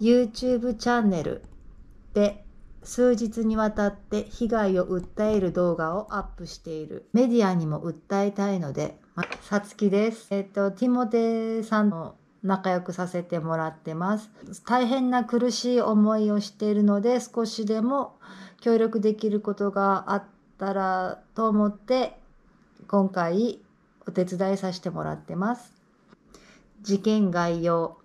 YouTube チャンネルで数日にわたって被害を訴える動画をアップしているメディアにも訴えたいのでさつきです。えっ、ー、とティモテさんの仲良くさせてもらってます。大変な苦しい思いをしているので少しでも協力できることがあったらと思って今回お手伝いさせてもらってます。事件概要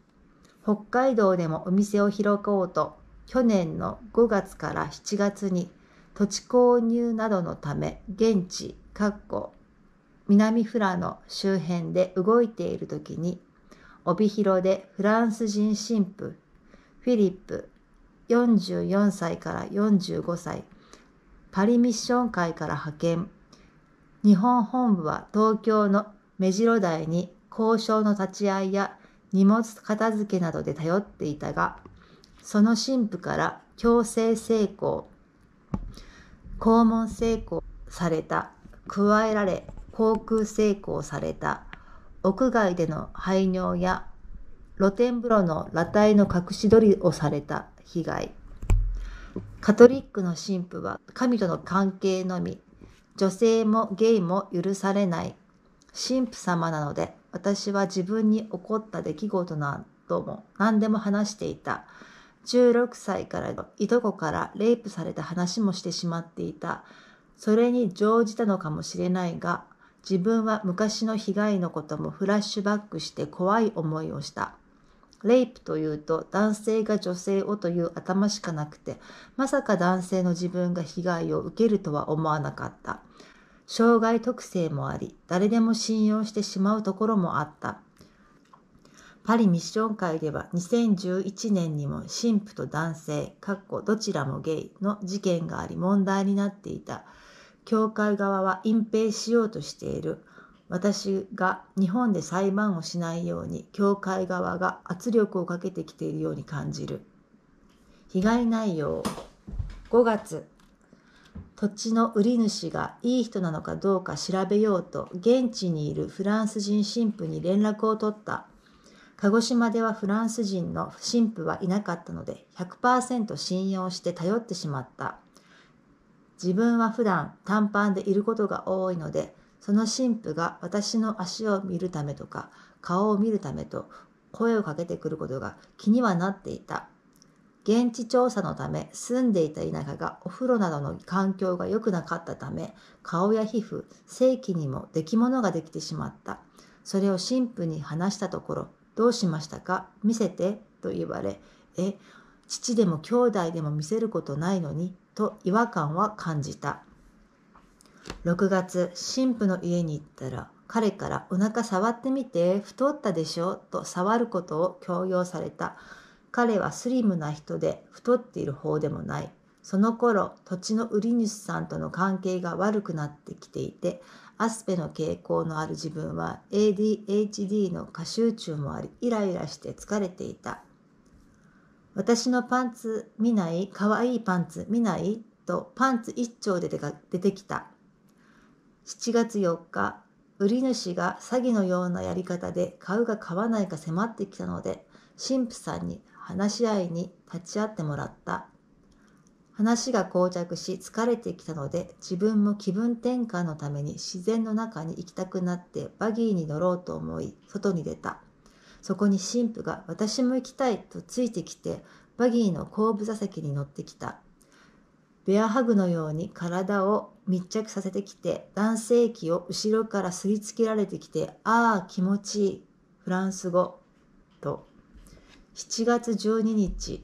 北海道でもお店を開こうと去年の5月から7月に土地購入などのため現地かっこ南富良野周辺で動いている時に帯広でフランス人神父フィリップ44歳から45歳パリミッション会から派遣日本本部は東京の目白台に交渉の立ち会いや荷物片付けなどで頼っていたが、その神父から強制性交、肛門性交された、加えられ航空性交された、屋外での排尿や露天風呂の裸体の隠し撮りをされた被害。カトリックの神父は神との関係のみ、女性もゲイも許されない神父様なので、私は自分に起こった出来事なども何でも話していた。16歳からいとこからレイプされた話もしてしまっていた。それに乗じたのかもしれないが、自分は昔の被害のこともフラッシュバックして怖い思いをした。レイプというと男性が女性をという頭しかなくて、まさか男性の自分が被害を受けるとは思わなかった。障害特性もあり、誰でも信用してしまうところもあった。パリミッション会では2011年にも神父と男性、かっこどちらもゲイの事件があり問題になっていた。教会側は隠蔽しようとしている。私が日本で裁判をしないように教会側が圧力をかけてきているように感じる。被害内容5月土地の売り主がいい人なのかどうか調べようと現地にいるフランス人神父に連絡を取った鹿児島ではフランス人の神父はいなかったので100%信用して頼ってしまった自分は普段短パンでいることが多いのでその神父が私の足を見るためとか顔を見るためと声をかけてくることが気にはなっていた現地調査のため住んでいた田舎がお風呂などの環境が良くなかったため顔や皮膚性器にもできものができてしまったそれを神父に話したところどうしましたか見せてと言われえ父でも兄弟でも見せることないのにと違和感は感じた6月神父の家に行ったら彼からお腹触ってみて太ったでしょと触ることを強要された彼はスリムな人で太っている方でもない。その頃、土地の売り主さんとの関係が悪くなってきていて、アスペの傾向のある自分は ADHD の過集中もあり、イライラして疲れていた。私のパンツ見ないかわいいパンツ見ないとパンツ一丁で出てきた。7月4日、売り主が詐欺のようなやり方で買うか買わないか迫ってきたので、神父さんに話し合いに立ち会ってもらった。話が膠着し疲れてきたので自分も気分転換のために自然の中に行きたくなってバギーに乗ろうと思い外に出た。そこに神父が私も行きたいとついてきてバギーの後部座席に乗ってきた。ベアハグのように体を密着させてきて男性器を後ろからすりつけられてきてああ気持ちいいフランス語7月12日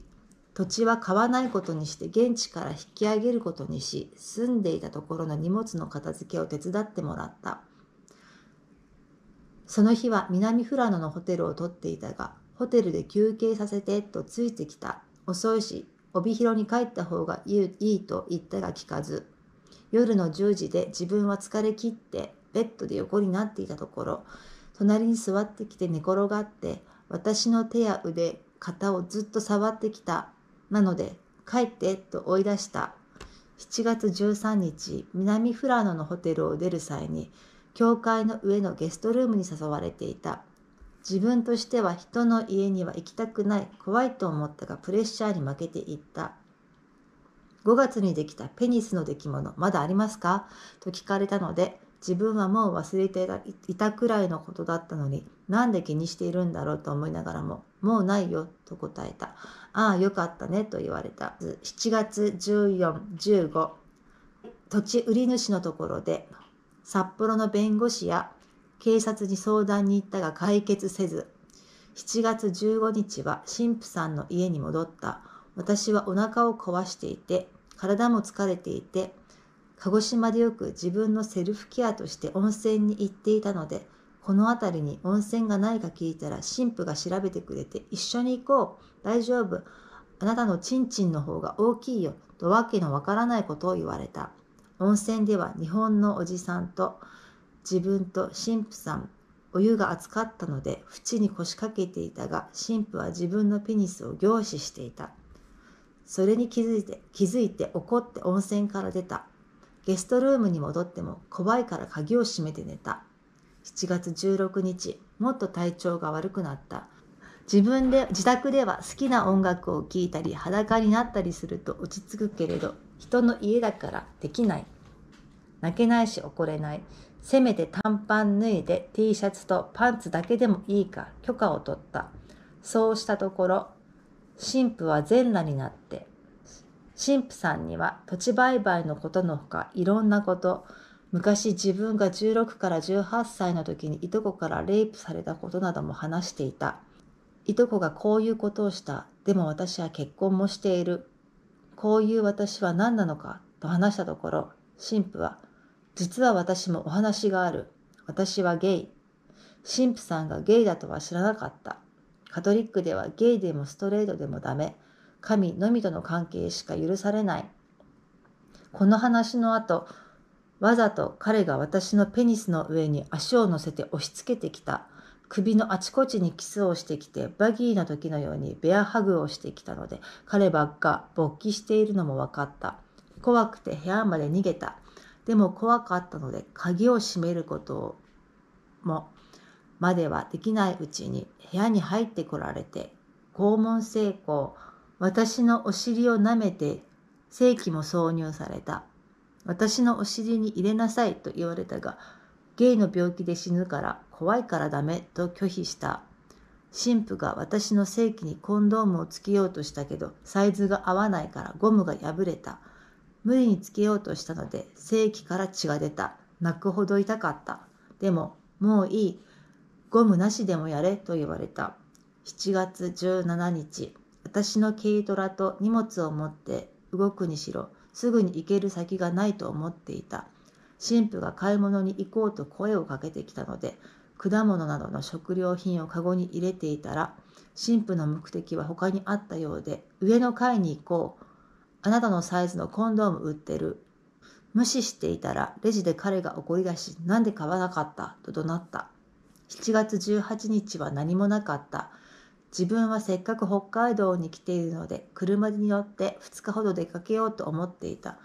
土地は買わないことにして現地から引き上げることにし住んでいたところの荷物の片付けを手伝ってもらったその日は南富良野のホテルを取っていたがホテルで休憩させてとついてきた遅いし帯広に帰った方がいいと言ったが聞かず夜の10時で自分は疲れ切ってベッドで横になっていたところ隣に座ってきて寝転がって私の手や腕、肩をずっと触ってきた。なので、帰って、と追い出した。7月13日、南フラノのホテルを出る際に、教会の上のゲストルームに誘われていた。自分としては人の家には行きたくない、怖いと思ったがプレッシャーに負けていった。5月にできたペニスの出来物、まだありますかと聞かれたので、自分はもう忘れていたくらいのことだったのになんで気にしているんだろうと思いながらももうないよと答えたああよかったねと言われた7月1415土地売り主のところで札幌の弁護士や警察に相談に行ったが解決せず7月15日は神父さんの家に戻った私はお腹を壊していて体も疲れていて鹿児島でよく自分のセルフケアとして温泉に行っていたのでこの辺りに温泉がないか聞いたら神父が調べてくれて一緒に行こう大丈夫あなたのちんちんの方が大きいよとわけのわからないことを言われた温泉では日本のおじさんと自分と神父さんお湯が熱かったので縁に腰掛けていたが神父は自分のペニスを凝視していたそれに気づいて気づいて怒って温泉から出たゲストルームに戻っても怖いから鍵を閉めて寝た。7月16日、もっと体調が悪くなった。自分で、自宅では好きな音楽を聴いたり、裸になったりすると落ち着くけれど、人の家だからできない。泣けないし怒れない。せめて短パン脱いで T シャツとパンツだけでもいいか許可を取った。そうしたところ、神父は全裸になって神父さんには土地売買のことのほかいろんなこと昔自分が16から18歳の時にいとこからレイプされたことなども話していたいとこがこういうことをしたでも私は結婚もしているこういう私は何なのかと話したところ神父は実は私もお話がある私はゲイ神父さんがゲイだとは知らなかったカトリックではゲイでもストレートでもダメ神のみとの関係しか許されない。この話の後、わざと彼が私のペニスの上に足を乗せて押し付けてきた。首のあちこちにキスをしてきて、バギーの時のようにベアハグをしてきたので、彼ばっか勃起しているのも分かった。怖くて部屋まで逃げた。でも怖かったので、鍵を閉めることも、まではできないうちに部屋に入ってこられて、拷問成功、私のお尻を舐めて正規も挿入された。私のお尻に入れなさいと言われたが、ゲイの病気で死ぬから怖いからダメと拒否した。神父が私の性器にコンドームをつけようとしたけど、サイズが合わないからゴムが破れた。無理につけようとしたので、性器から血が出た。泣くほど痛かった。でも、もういい。ゴムなしでもやれと言われた。7月17日。私の軽トラと荷物を持って動くにしろすぐに行ける先がないと思っていた神父が買い物に行こうと声をかけてきたので果物などの食料品をカゴに入れていたら神父の目的は他にあったようで上の階に行こうあなたのサイズのコンドーム売ってる無視していたらレジで彼が怒り出しなんで買わなかったと怒鳴った7月18日は何もなかった自分はせっかく北海道に来ているので車に乗って2日ほど出かけようと思っていた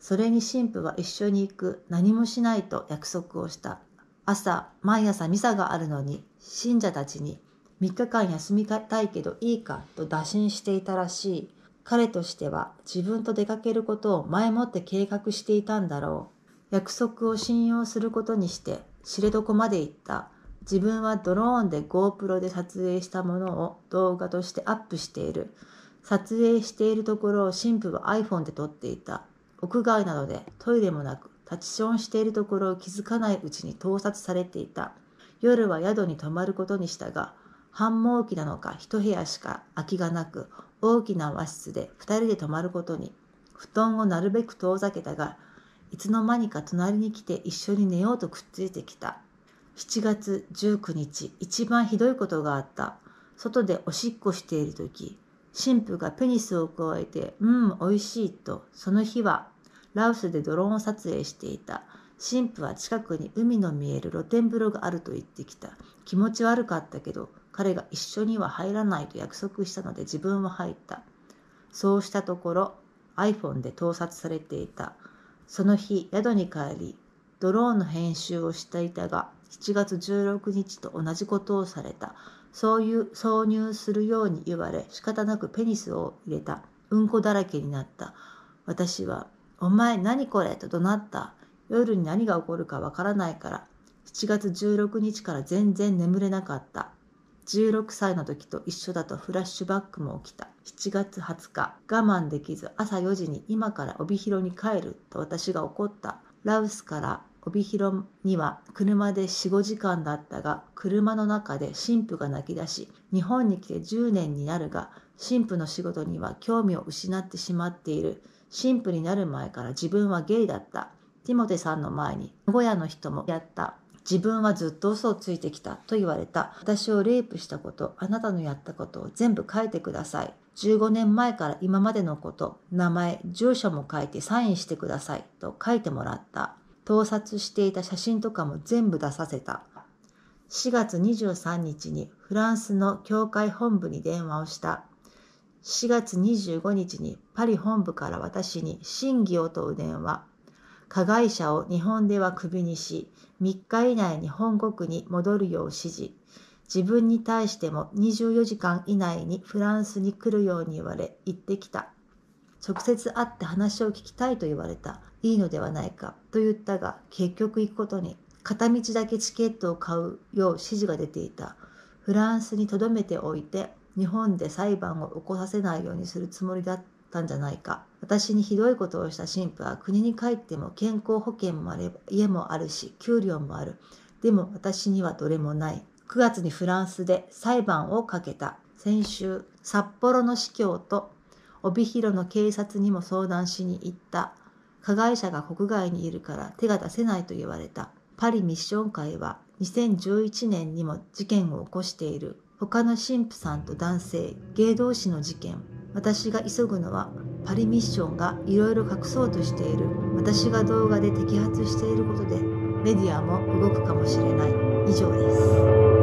それに神父は一緒に行く何もしないと約束をした朝毎朝ミサがあるのに信者たちに3日間休みたいけどいいかと打診していたらしい彼としては自分と出かけることを前もって計画していたんだろう約束を信用することにして知床まで行った自分はドローンで GoPro で撮影したものを動画としてアップしている。撮影しているところを神父は iPhone で撮っていた。屋外なのでトイレもなく、立ちションしているところを気づかないうちに盗撮されていた。夜は宿に泊まることにしたが、繁忙期なのか一部屋しか空きがなく、大きな和室で2人で泊まることに。布団をなるべく遠ざけたが、いつの間にか隣に来て一緒に寝ようとくっついてきた。7月19日一番ひどいことがあった外でおしっこしている時神父がペニスを加えて「うんおいしい」とその日はラオスでドローンを撮影していた神父は近くに海の見える露天風呂があると言ってきた気持ち悪かったけど彼が一緒には入らないと約束したので自分は入ったそうしたところ iPhone で盗撮されていたその日宿に帰りドローンの編集をしていたが7月16日と同じことをされた。そういう、挿入するように言われ、仕方なくペニスを入れた。うんこだらけになった。私は、お前何これと怒鳴った。夜に何が起こるかわからないから。7月16日から全然眠れなかった。16歳の時と一緒だとフラッシュバックも起きた。7月20日、我慢できず朝4時に今から帯広に帰ると私が怒った。ラウスから帯広には車で45時間だったが車の中で神父が泣き出し日本に来て10年になるが神父の仕事には興味を失ってしまっている神父になる前から自分はゲイだったティモテさんの前に名古屋の人もやった自分はずっと嘘をついてきたと言われた私をレイプしたことあなたのやったことを全部書いてください15年前から今までのこと名前住所も書いてサインしてくださいと書いてもらった盗撮していた写真とかも全部出させた。4月23日にフランスの教会本部に電話をした。4月25日にパリ本部から私に審議を問う電話。加害者を日本ではクビにし、3日以内に本国に戻るよう指示。自分に対しても24時間以内にフランスに来るように言われ、行ってきた。直接会って話を聞きたいと言われたいいのではないかと言ったが結局行くことに片道だけチケットを買うよう指示が出ていたフランスにとどめておいて日本で裁判を起こさせないようにするつもりだったんじゃないか私にひどいことをした神父は国に帰っても健康保険もあれば家もあるし給料もあるでも私にはどれもない9月にフランスで裁判をかけた先週札幌の司教と帯広の警察にも相談しに行った。加害者が国外にいるから手が出せないと言われた。パリミッション会は2011年にも事件を起こしている。他の神父さんと男性、芸同士の事件。私が急ぐのはパリミッションがいろいろ隠そうとしている。私が動画で摘発していることでメディアも動くかもしれない。以上です。